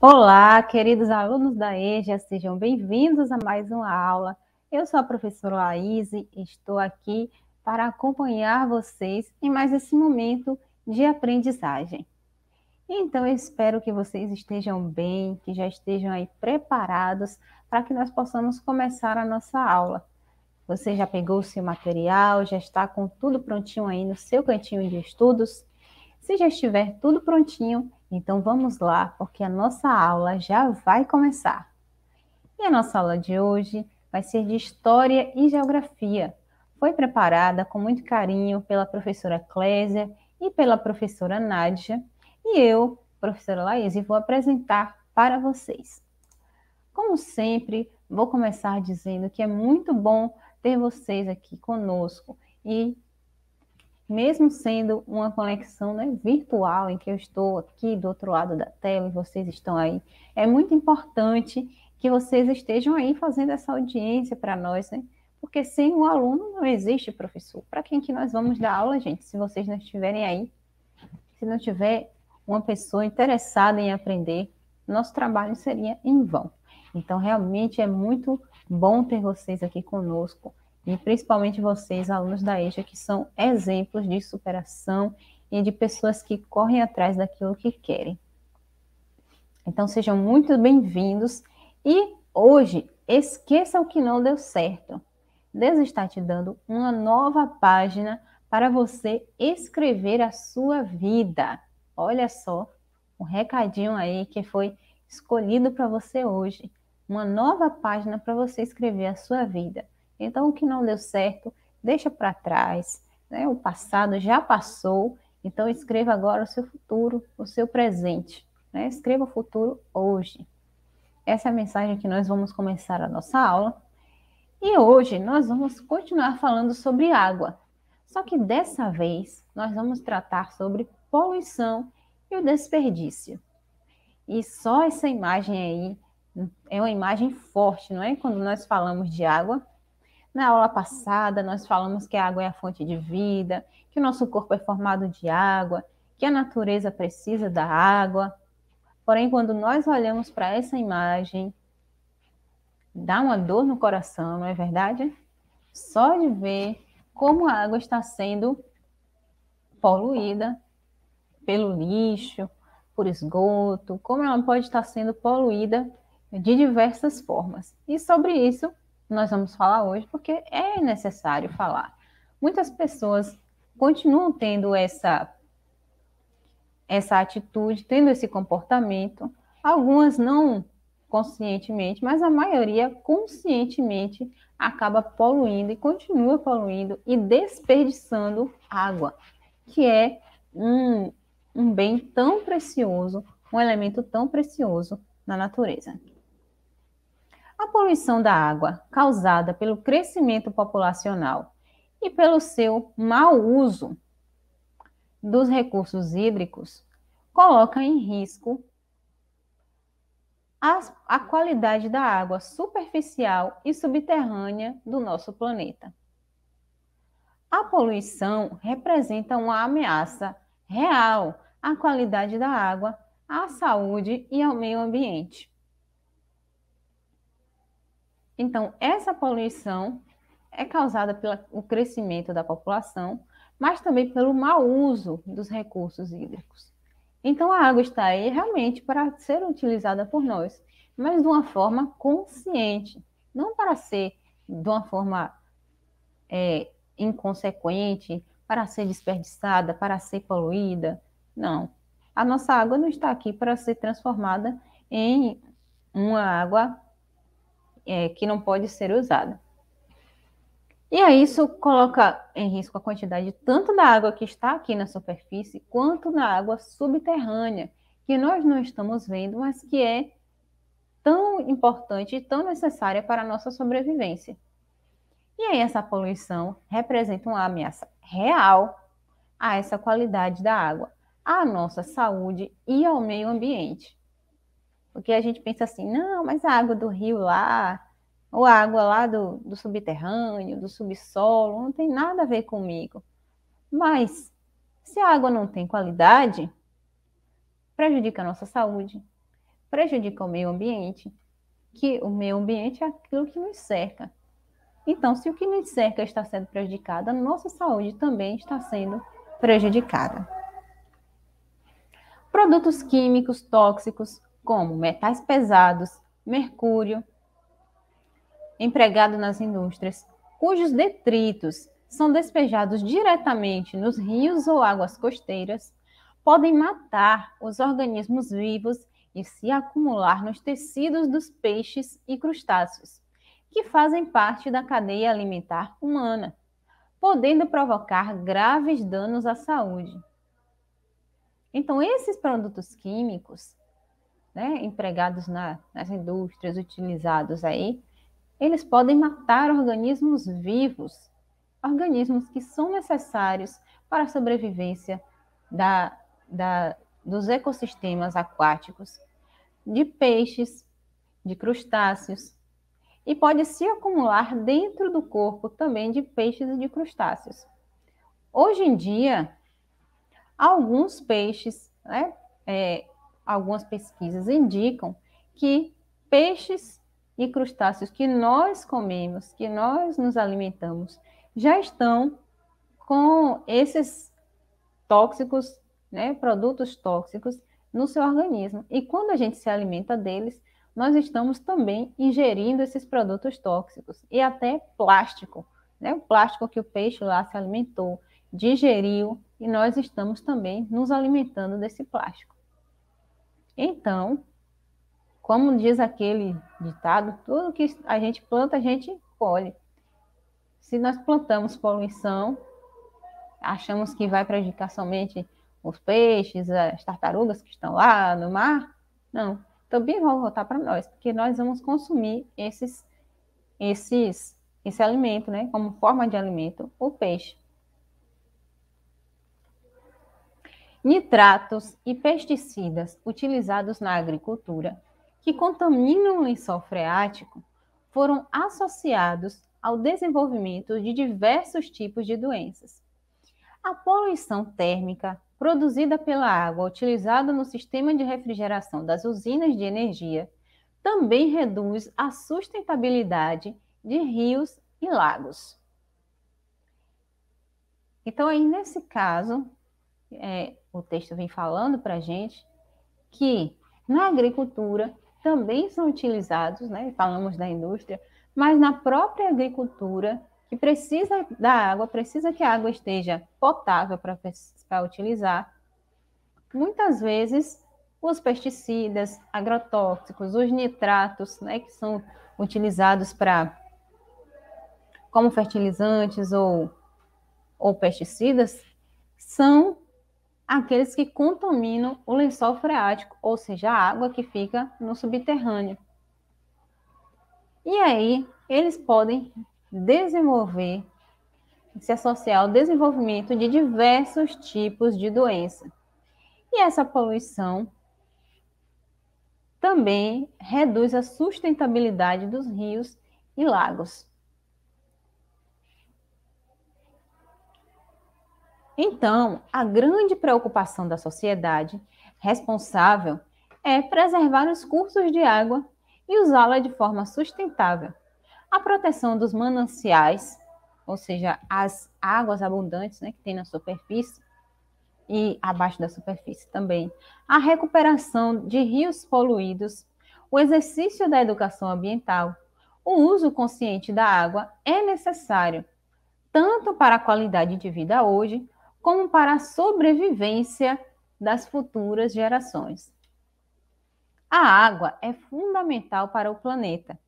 Olá, queridos alunos da EJA, sejam bem-vindos a mais uma aula. Eu sou a professora Laís e estou aqui para acompanhar vocês em mais esse momento de aprendizagem. Então, eu espero que vocês estejam bem, que já estejam aí preparados para que nós possamos começar a nossa aula. Você já pegou o seu material, já está com tudo prontinho aí no seu cantinho de estudos? Se já estiver tudo prontinho, então vamos lá, porque a nossa aula já vai começar. E a nossa aula de hoje vai ser de História e Geografia. Foi preparada com muito carinho pela professora Clésia e pela professora Nádia, e eu, professora Laís, vou apresentar para vocês. Como sempre, vou começar dizendo que é muito bom ter vocês aqui conosco e mesmo sendo uma conexão né, virtual, em que eu estou aqui do outro lado da tela e vocês estão aí, é muito importante que vocês estejam aí fazendo essa audiência para nós, né? Porque sem o aluno não existe professor. Para quem que nós vamos dar aula, gente? Se vocês não estiverem aí, se não tiver uma pessoa interessada em aprender, nosso trabalho seria em vão. Então, realmente é muito bom ter vocês aqui conosco e principalmente vocês, alunos da EJA, que são exemplos de superação e de pessoas que correm atrás daquilo que querem. Então sejam muito bem-vindos e hoje esqueça o que não deu certo. Deus está te dando uma nova página para você escrever a sua vida. Olha só, um recadinho aí que foi escolhido para você hoje. Uma nova página para você escrever a sua vida. Então, o que não deu certo, deixa para trás. Né? O passado já passou, então escreva agora o seu futuro, o seu presente. Né? Escreva o futuro hoje. Essa é a mensagem que nós vamos começar a nossa aula. E hoje nós vamos continuar falando sobre água. Só que dessa vez nós vamos tratar sobre poluição e o desperdício. E só essa imagem aí hum, é uma imagem forte, não é? Quando nós falamos de água, na aula passada, nós falamos que a água é a fonte de vida, que o nosso corpo é formado de água, que a natureza precisa da água. Porém, quando nós olhamos para essa imagem, dá uma dor no coração, não é verdade? Só de ver como a água está sendo poluída pelo lixo, por esgoto, como ela pode estar sendo poluída de diversas formas. E sobre isso, nós vamos falar hoje porque é necessário falar. Muitas pessoas continuam tendo essa essa atitude, tendo esse comportamento, algumas não conscientemente, mas a maioria conscientemente acaba poluindo e continua poluindo e desperdiçando água, que é um, um bem tão precioso, um elemento tão precioso na natureza a poluição da água causada pelo crescimento populacional e pelo seu mau uso dos recursos hídricos coloca em risco a, a, qualidade da água superficial e subterrânea do nosso planeta. A poluição representa uma ameaça real à qualidade da água, à saúde e ao meio ambiente. Então, essa poluição é causada pelo crescimento da população, mas também pelo mau uso dos recursos hídricos. Então, a água está aí realmente para ser utilizada por nós, mas de uma forma consciente, não para ser de uma forma é, inconsequente, para ser desperdiçada, para ser poluída. Não. A nossa água não está aqui para ser transformada em uma água é, que não pode ser usada. E aí isso coloca em risco a quantidade tanto da água que está aqui na superfície, quanto da água subterrânea, que nós não estamos vendo, mas que é tão importante e tão necessária para a nossa sobrevivência. E aí essa poluição representa uma ameaça real a essa qualidade da água, à nossa saúde e ao meio ambiente. Porque a gente pensa assim, não, mas a água do rio lá, ou a água lá do, do subterrâneo, do subsolo, não tem nada a ver comigo. Mas se a água não tem qualidade, prejudica a nossa saúde, prejudica o meio ambiente, que o meio ambiente é aquilo que nos cerca. Então, se o que nos cerca está sendo prejudicado, a nossa saúde também está sendo prejudicada. Produtos químicos tóxicos como metais pesados, mercúrio, empregado nas indústrias, cujos detritos são despejados diretamente nos rios ou águas costeiras, podem matar os organismos vivos e se acumular nos tecidos dos peixes e crustáceos, que fazem parte da cadeia alimentar humana, podendo provocar graves danos à saúde. Então, esses produtos químicos né, empregados na, nas indústrias, utilizados aí, eles podem matar organismos vivos, organismos que são necessários para a sobrevivência da, da, dos ecossistemas aquáticos, de peixes, de crustáceos, e pode se acumular dentro do corpo também de peixes e de crustáceos. Hoje em dia, alguns peixes né, é, algumas pesquisas indicam que peixes e crustáceos que nós comemos, que nós nos alimentamos, já estão com esses tóxicos, né, produtos tóxicos no seu organismo. E quando a gente se alimenta deles, nós estamos também ingerindo esses produtos tóxicos e até plástico, né? O plástico que o peixe lá se alimentou, digeriu e nós estamos também nos alimentando desse plástico. Então, como diz aquele ditado, tudo que a gente planta, a gente colhe. Se nós plantamos poluição, achamos que vai prejudicar somente os peixes, as tartarugas que estão lá no mar, não. Também vão voltar para nós, porque nós vamos consumir esses, esses, esse alimento, né? Como forma de alimento, o peixe. nitratos e pesticidas utilizados na agricultura, que contaminam o lençol freático, foram associados ao desenvolvimento de diversos tipos de doenças. A poluição térmica produzida pela água utilizada no sistema de refrigeração das usinas de energia também reduz a sustentabilidade de rios e lagos. Então, aí nesse caso, é, o texto vem falando para a gente, que na agricultura também são utilizados, né, falamos da indústria, mas na própria agricultura, que precisa da água, precisa que a água esteja potável para utilizar, muitas vezes os pesticidas, agrotóxicos, os nitratos, né, que são utilizados para como fertilizantes ou, ou pesticidas, são aqueles que contaminam o lençol freático, ou seja, a água que fica no subterrâneo. E aí, eles podem desenvolver, se associar ao desenvolvimento de diversos tipos de doença. E essa poluição também reduz a sustentabilidade dos rios e lagos. Então, a grande preocupação da sociedade responsável é preservar os cursos de água e usá-la de forma sustentável. A proteção dos mananciais, ou seja, as águas abundantes né, que tem na superfície e abaixo da superfície também. A recuperação de rios poluídos, o exercício da educação ambiental, o uso consciente da água é necessário, tanto para a qualidade de vida hoje, como para a sobrevivência das futuras gerações. A água é fundamental para o planeta.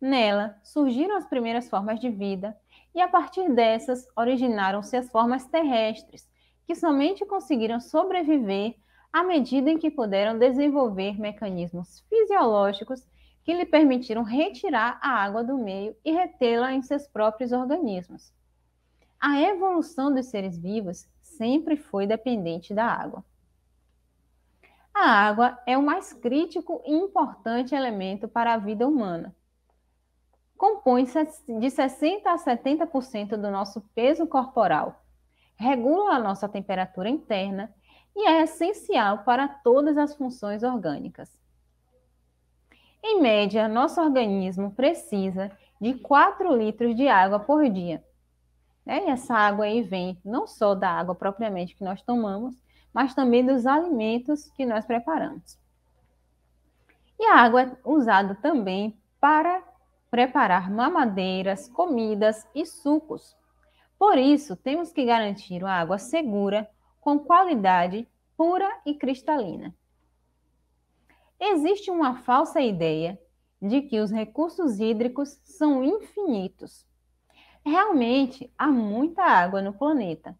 Nela surgiram as primeiras formas de vida e a partir dessas originaram-se as formas terrestres, que somente conseguiram sobreviver à medida em que puderam desenvolver mecanismos fisiológicos que lhe permitiram retirar a água do meio e retê-la em seus próprios organismos a evolução dos seres vivos sempre foi dependente da água. A água é o mais crítico e importante elemento para a vida humana. Compõe de 60 a 70% do nosso peso corporal, regula a nossa temperatura interna e é essencial para todas as funções orgânicas. Em média, nosso organismo precisa de 4 litros de água por dia né? E essa água aí vem não só da água propriamente que nós tomamos, mas também dos alimentos que nós preparamos. E a água é usada também para preparar mamadeiras, comidas e sucos. Por isso, temos que garantir uma água segura, com qualidade pura e cristalina. Existe uma falsa ideia de que os recursos hídricos são infinitos Realmente há muita água no planeta,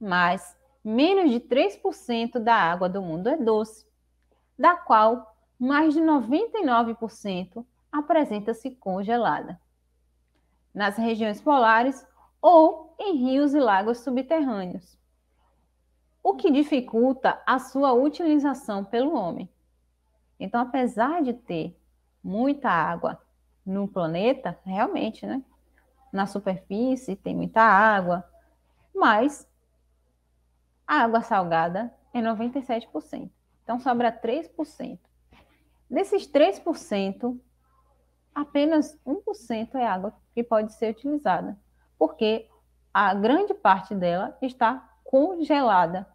mas menos de 3% da água do mundo é doce, da qual mais de 99% apresenta-se congelada. Nas regiões polares ou em rios e lagos subterrâneos, o que dificulta a sua utilização pelo homem. Então, apesar de ter muita água no planeta, realmente, né? na superfície, tem muita água, mas a água salgada é 97%. Então sobra 3%. Desses 3%, apenas 1% é água que pode ser utilizada, porque a grande parte dela está congelada.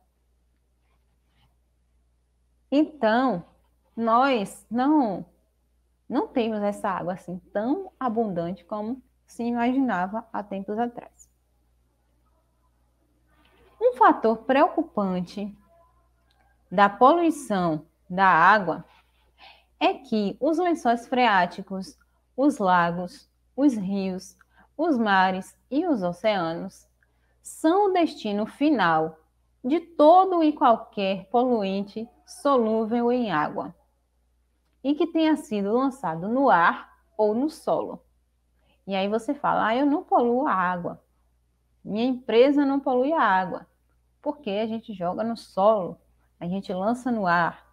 Então, nós não não temos essa água assim tão abundante como se imaginava há tempos atrás. Um fator preocupante da poluição da água é que os lençóis freáticos, os lagos, os rios, os mares e os oceanos são o destino final de todo e qualquer poluente solúvel em água e que tenha sido lançado no ar ou no solo. E aí você fala, ah, eu não poluo a água. Minha empresa não polui a água. Porque a gente joga no solo, a gente lança no ar.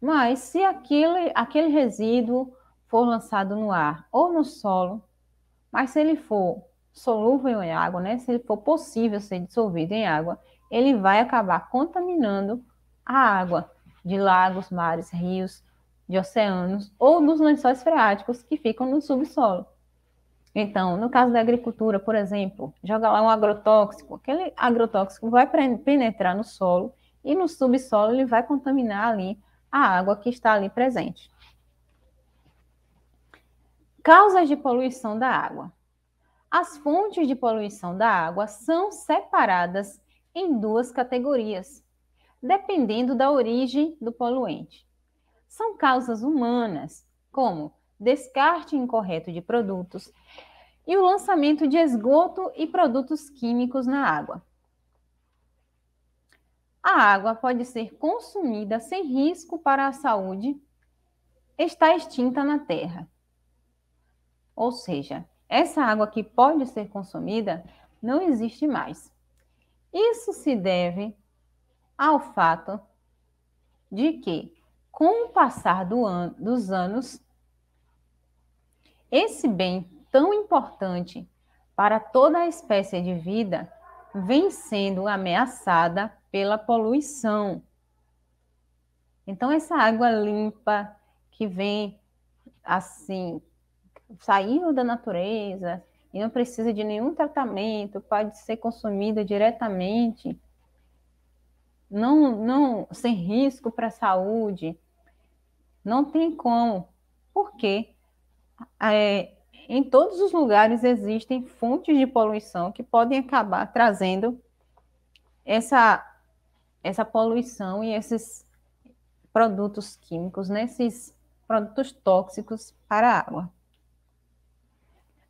Mas se aquele, aquele resíduo for lançado no ar ou no solo, mas se ele for solúvel em água, né? Se ele for possível ser dissolvido em água, ele vai acabar contaminando a água de lagos, mares, rios, de oceanos ou dos lençóis freáticos que ficam no subsolo. Então, no caso da agricultura, por exemplo, joga lá um agrotóxico, aquele agrotóxico vai penetrar no solo e no subsolo ele vai contaminar ali a água que está ali presente. Causas de poluição da água. As fontes de poluição da água são separadas em duas categorias, dependendo da origem do poluente. São causas humanas, como descarte incorreto de produtos e o lançamento de esgoto e produtos químicos na água. A água pode ser consumida sem risco para a saúde, está extinta na terra. Ou seja, essa água que pode ser consumida não existe mais. Isso se deve ao fato de que, com o passar do an dos anos, esse bem tão importante para toda a espécie de vida vem sendo ameaçada pela poluição. Então, essa água limpa que vem assim, saiu da natureza e não precisa de nenhum tratamento, pode ser consumida diretamente, não, não sem risco para a saúde, não tem como. Por quê? é, em todos os lugares existem fontes de poluição que podem acabar trazendo essa, essa poluição e esses produtos químicos, né, esses produtos tóxicos para a água.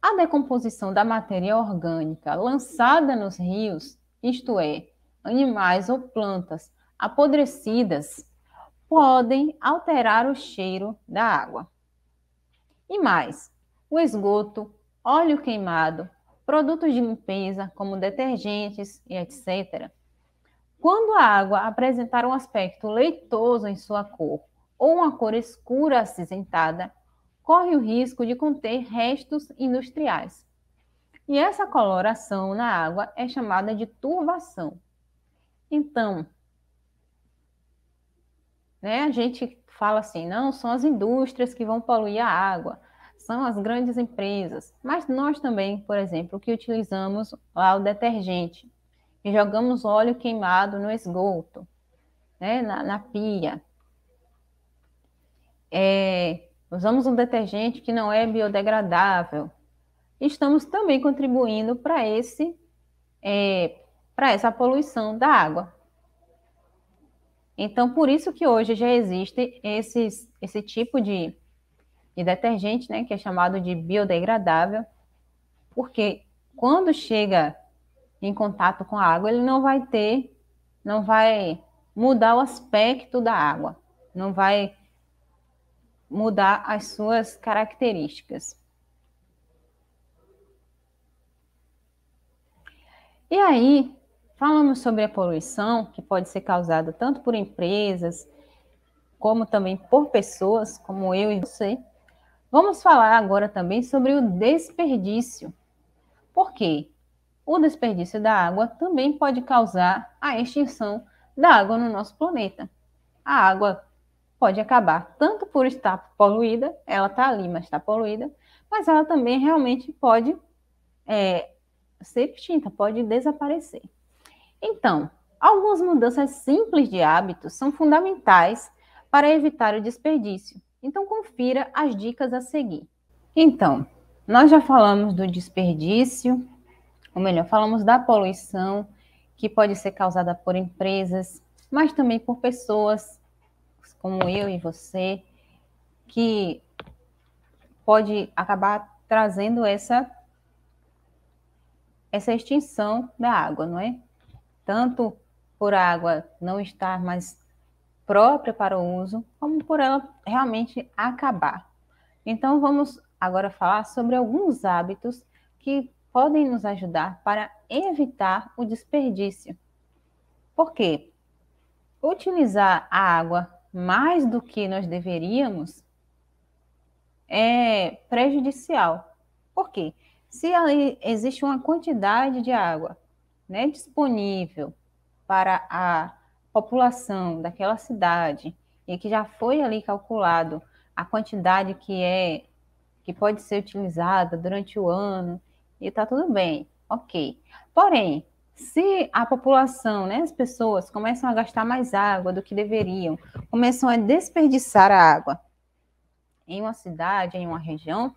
A decomposição da matéria orgânica lançada nos rios, isto é, animais ou plantas apodrecidas, podem alterar o cheiro da água. E mais, o esgoto, óleo queimado, produtos de limpeza, como detergentes e etc. Quando a água apresentar um aspecto leitoso em sua cor ou uma cor escura acinzentada, corre o risco de conter restos industriais. E essa coloração na água é chamada de turvação. Então, né, a gente fala assim: não, são as indústrias que vão poluir a água, são as grandes empresas. Mas nós também, por exemplo, que utilizamos lá o detergente, que jogamos óleo queimado no esgoto, né, na, na pia. É, usamos um detergente que não é biodegradável. Estamos também contribuindo para esse é, para essa poluição da água, então, por isso que hoje já existe esses, esse tipo de, de detergente, né, que é chamado de biodegradável, porque quando chega em contato com a água, ele não vai ter, não vai mudar o aspecto da água, não vai mudar as suas características. E aí, Falamos sobre a poluição, que pode ser causada tanto por empresas, como também por pessoas, como eu e você. Vamos falar agora também sobre o desperdício. Por quê? O desperdício da água também pode causar a extinção da água no nosso planeta. A água pode acabar tanto por estar poluída, ela está ali, mas está poluída, mas ela também realmente pode é, ser extinta, pode desaparecer. Então, algumas mudanças simples de hábitos são fundamentais para evitar o desperdício. Então, confira as dicas a seguir. Então, nós já falamos do desperdício, ou melhor, falamos da poluição que pode ser causada por empresas, mas também por pessoas como eu e você, que pode acabar trazendo essa essa extinção da água, não é? tanto por a água não estar mais própria para o uso, como por ela realmente acabar. Então, vamos agora falar sobre alguns hábitos que podem nos ajudar para evitar o desperdício. Por quê? Utilizar a água mais do que nós deveríamos é prejudicial. Por quê? Se existe uma quantidade de água né, disponível para a população daquela cidade e que já foi ali calculado a quantidade que é que pode ser utilizada durante o ano e está tudo bem, ok. Porém, se a população, né, as pessoas começam a gastar mais água do que deveriam, começam a desperdiçar a água em uma cidade, em uma região,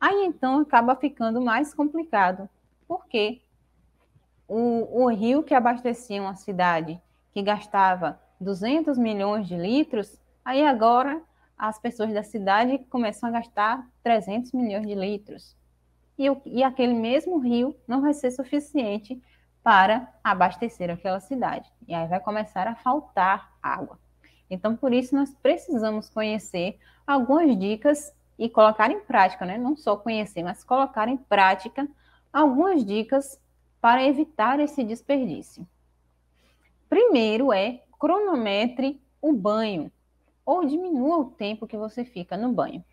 aí então acaba ficando mais complicado, porque o, o rio que abastecia uma cidade que gastava 200 milhões de litros, aí agora as pessoas da cidade começam a gastar 300 milhões de litros. E, e aquele mesmo rio não vai ser suficiente para abastecer aquela cidade. E aí vai começar a faltar água. Então, por isso, nós precisamos conhecer algumas dicas e colocar em prática, né? não só conhecer, mas colocar em prática algumas dicas para evitar esse desperdício. Primeiro é cronometre o banho, ou diminua o tempo que você fica no banho.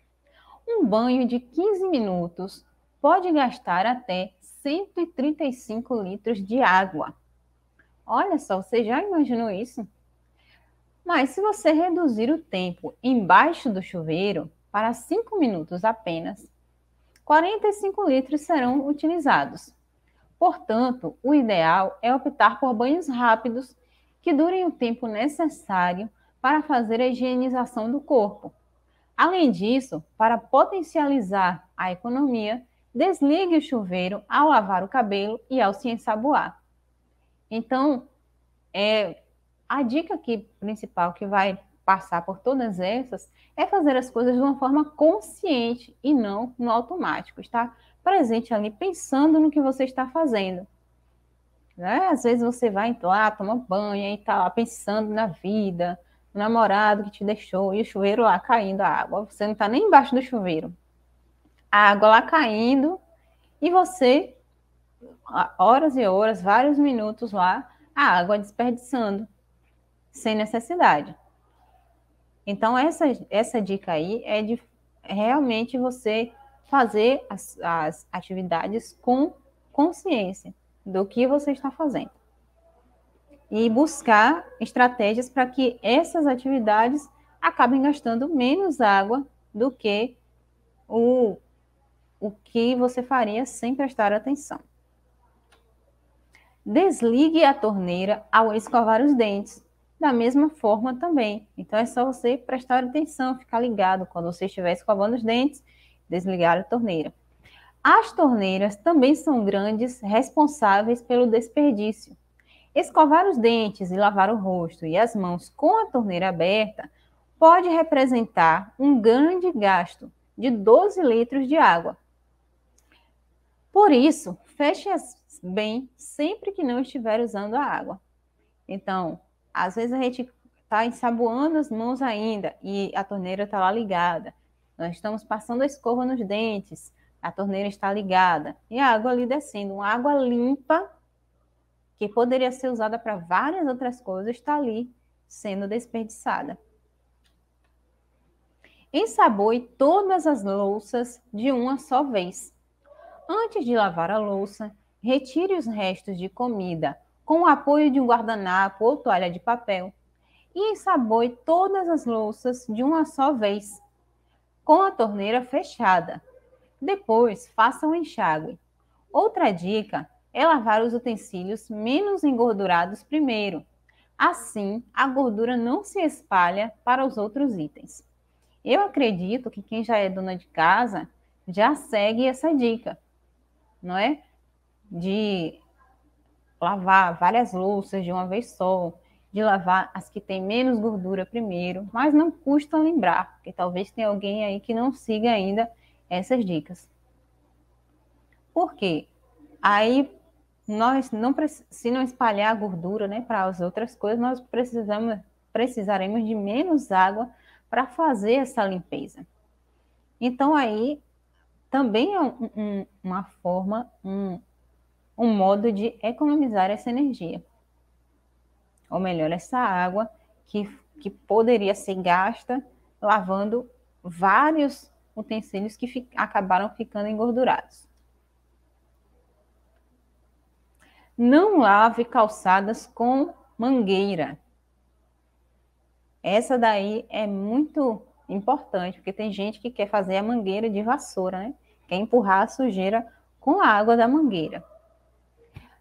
Um banho de 15 minutos pode gastar até 135 litros de água. Olha só, você já imaginou isso? Mas se você reduzir o tempo embaixo do chuveiro para 5 minutos apenas, 45 litros serão utilizados. Portanto, o ideal é optar por banhos rápidos que durem o tempo necessário para fazer a higienização do corpo. Além disso, para potencializar a economia, desligue o chuveiro ao lavar o cabelo e ao se ensaboar. Então, é, a dica aqui principal que vai passar por todas essas é fazer as coisas de uma forma consciente e não no automático, está? presente ali, pensando no que você está fazendo. Né? Às vezes você vai lá então, ah, toma banho e tal, pensando na vida, no namorado que te deixou, e o chuveiro lá caindo a água. Você não está nem embaixo do chuveiro. A água lá caindo, e você, horas e horas, vários minutos lá, a água desperdiçando, sem necessidade. Então, essa, essa dica aí é de é realmente você fazer as, as atividades com consciência do que você está fazendo. E buscar estratégias para que essas atividades acabem gastando menos água do que o, o que você faria sem prestar atenção. Desligue a torneira ao escovar os dentes. Da mesma forma também. Então é só você prestar atenção, ficar ligado quando você estiver escovando os dentes desligar a torneira. As torneiras também são grandes responsáveis pelo desperdício. Escovar os dentes e lavar o rosto e as mãos com a torneira aberta pode representar um grande gasto de 12 litros de água. Por isso, feche as bem sempre que não estiver usando a água. Então, às vezes a gente está ensaboando as mãos ainda e a torneira está lá ligada. Nós estamos passando a escova nos dentes, a torneira está ligada e a água ali descendo, uma água limpa que poderia ser usada para várias outras coisas está ali sendo desperdiçada. Ensaboe todas as louças de uma só vez. Antes de lavar a louça, retire os restos de comida com o apoio de um guardanapo ou toalha de papel e ensaboe todas as louças de uma só vez com a torneira fechada. Depois, faça um enxágue. Outra dica é lavar os utensílios menos engordurados primeiro. Assim, a gordura não se espalha para os outros itens. Eu acredito que quem já é dona de casa já segue essa dica, não é? De lavar várias louças de uma vez só, de lavar as que têm menos gordura primeiro, mas não custa lembrar, porque talvez tenha alguém aí que não siga ainda essas dicas. Por quê? Aí nós não se não espalhar a gordura, né, para as outras coisas, nós precisamos precisaremos de menos água para fazer essa limpeza. Então aí também é um, um, uma forma, um, um modo de economizar essa energia ou melhor, essa água que, que poderia ser gasta lavando vários utensílios que fi, acabaram ficando engordurados. Não lave calçadas com mangueira. Essa daí é muito importante, porque tem gente que quer fazer a mangueira de vassoura, né? Quer empurrar a sujeira com a água da mangueira.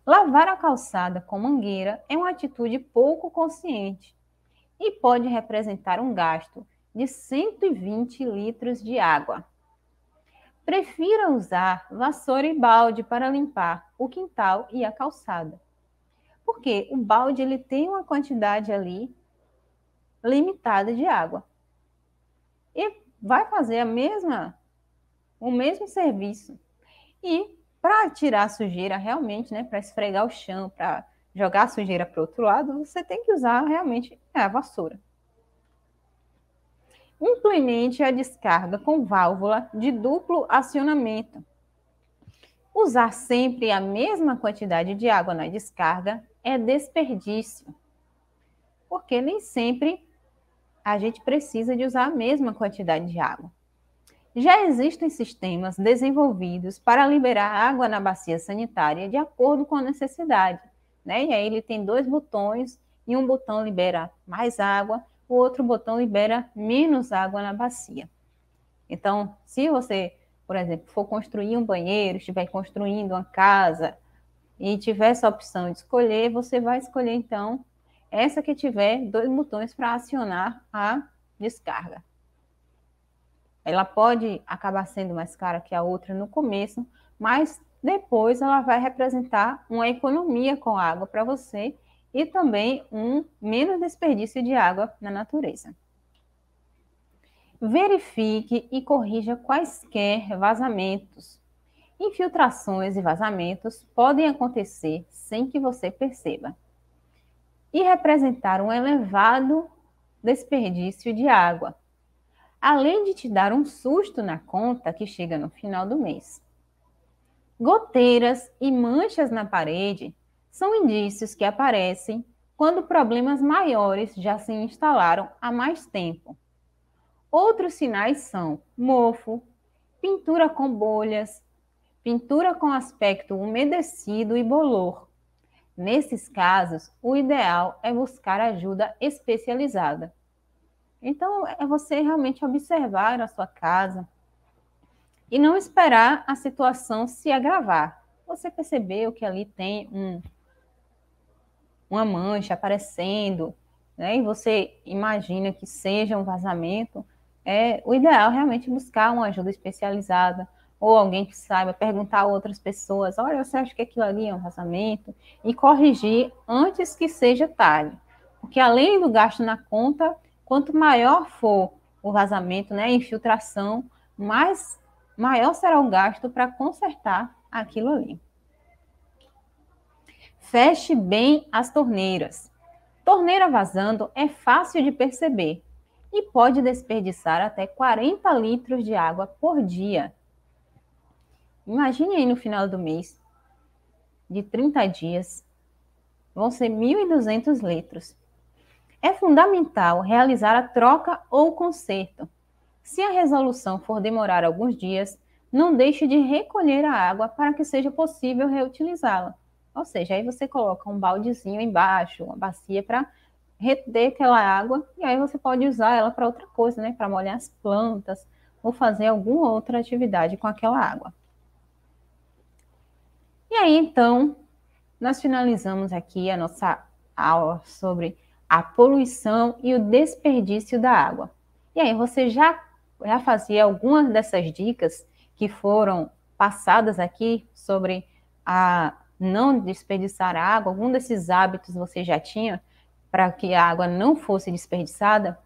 Lavar a calçada com mangueira é uma atitude pouco consciente e pode representar um gasto de 120 litros de água. Prefira usar vassoura e balde para limpar o quintal e a calçada. Porque o balde ele tem uma quantidade ali limitada de água. E vai fazer a mesma o mesmo serviço e para tirar a sujeira realmente, né, para esfregar o chão, para jogar a sujeira para o outro lado, você tem que usar realmente a vassoura. Implemente a descarga com válvula de duplo acionamento. Usar sempre a mesma quantidade de água na descarga é desperdício, porque nem sempre a gente precisa de usar a mesma quantidade de água já existem sistemas desenvolvidos para liberar água na bacia sanitária de acordo com a necessidade. Né? E aí ele tem dois botões, e um botão libera mais água, o outro botão libera menos água na bacia. Então, se você, por exemplo, for construir um banheiro, estiver construindo uma casa e tiver essa opção de escolher, você vai escolher então essa que tiver dois botões para acionar a descarga. Ela pode acabar sendo mais cara que a outra no começo, mas depois ela vai representar uma economia com água para você e também um menos desperdício de água na natureza. Verifique e corrija quaisquer vazamentos. Infiltrações e vazamentos podem acontecer sem que você perceba e representar um elevado desperdício de água, além de te dar um susto na conta que chega no final do mês. Goteiras e manchas na parede são indícios que aparecem quando problemas maiores já se instalaram há mais tempo. Outros sinais são mofo, pintura com bolhas, pintura com aspecto umedecido e bolor. Nesses casos, o ideal é buscar ajuda especializada. Então, é você realmente observar a sua casa e não esperar a situação se agravar. Você percebeu que ali tem um, uma mancha aparecendo, né? e você imagina que seja um vazamento, é o ideal realmente buscar uma ajuda especializada ou alguém que saiba perguntar a outras pessoas: olha, você acha que aquilo ali é um vazamento? E corrigir antes que seja tarde. Porque além do gasto na conta, Quanto maior for o vazamento, né, a infiltração, mais maior será o gasto para consertar aquilo ali. Feche bem as torneiras. Torneira vazando é fácil de perceber e pode desperdiçar até 40 litros de água por dia. Imagine aí no final do mês, de 30 dias, vão ser 1.200 litros é fundamental realizar a troca ou conserto. Se a resolução for demorar alguns dias, não deixe de recolher a água para que seja possível reutilizá-la. Ou seja, aí você coloca um baldezinho embaixo, uma bacia para reter aquela água e aí você pode usar ela para outra coisa, né? Para molhar as plantas ou fazer alguma outra atividade com aquela água. E aí então, nós finalizamos aqui a nossa aula sobre a poluição e o desperdício da água. E aí, você já, já fazia algumas dessas dicas que foram passadas aqui sobre a não desperdiçar a água? Algum desses hábitos você já tinha para que a água não fosse desperdiçada?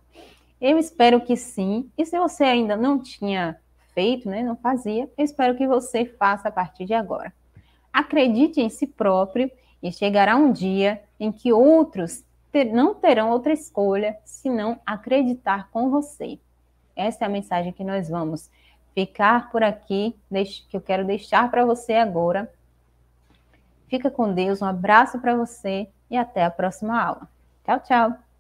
Eu espero que sim. E se você ainda não tinha feito, né, não fazia, eu espero que você faça a partir de agora. Acredite em si próprio e chegará um dia em que outros ter, não terão outra escolha senão acreditar com você. Essa é a mensagem que nós vamos ficar por aqui, que eu quero deixar para você agora. Fica com Deus, um abraço para você e até a próxima aula. Tchau, tchau.